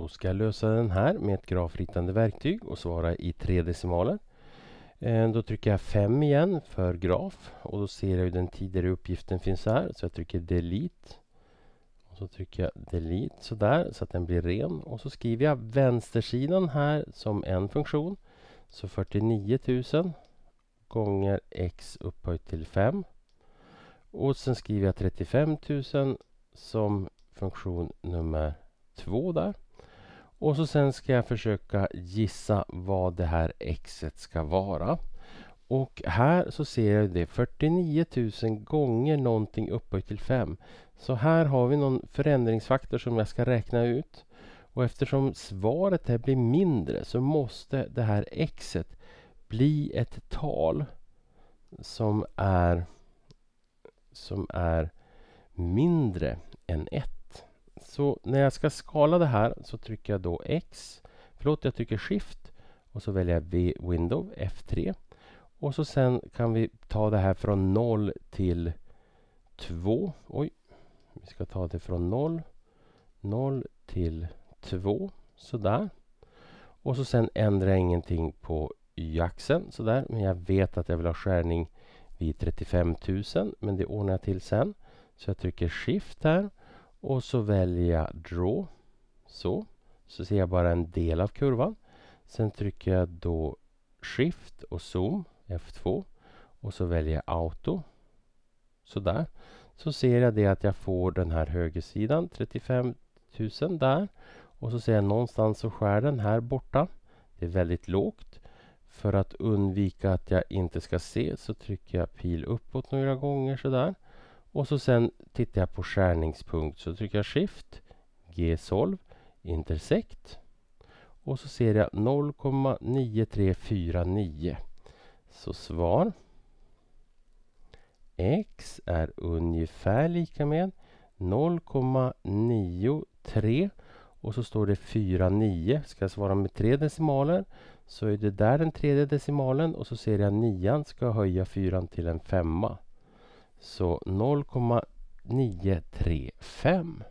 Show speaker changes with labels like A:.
A: Då ska jag lösa den här med ett grafritande verktyg och svara i tre decimaler. Eh, då trycker jag 5 igen för graf och då ser jag hur den tidigare uppgiften finns här. Så jag trycker delete. Och så trycker jag delete sådär så att den blir ren. Och så skriver jag vänstersidan här som en funktion. Så 49 000 gånger x upphöjt till 5. Och sen skriver jag 35 000 som funktion nummer 2 där. Och så sen ska jag försöka gissa vad det här xet ska vara. Och här så ser jag det 49 000 gånger någonting upphöjt till 5. Så här har vi någon förändringsfaktor som jag ska räkna ut. Och eftersom svaret här blir mindre så måste det här xet bli ett tal som är, som är mindre än 1. Så när jag ska skala det här så trycker jag då X. Förlåt, jag trycker Shift och så väljer jag v Window F3. Och så sen kan vi ta det här från 0 till 2. Oj, vi ska ta det från 0, 0 till 2. Sådär. Och så sen ändrar jag ingenting på y-axeln sådär. Men jag vet att jag vill ha skärning vid 35 000. Men det ordnar jag till sen. Så jag trycker Shift här. Och så väljer jag Draw. Så. Så ser jag bara en del av kurvan. Sen trycker jag då Shift och Zoom, F2. Och så väljer jag Auto. Sådär. Så ser jag det att jag får den här högersidan, 35 000 där. Och så ser jag någonstans så skär den här borta. Det är väldigt lågt. För att undvika att jag inte ska se så trycker jag pil uppåt några gånger sådär. Och så sen tittar jag på skärningspunkt så trycker jag Shift G-solv Intersect och så ser jag 0,9349. Så svar X är ungefär lika med 0,93 och så står det 49. Ska jag svara med tre decimaler så är det där den tredje decimalen och så ser jag nian ska höja fyran till en femma. Så 0,935.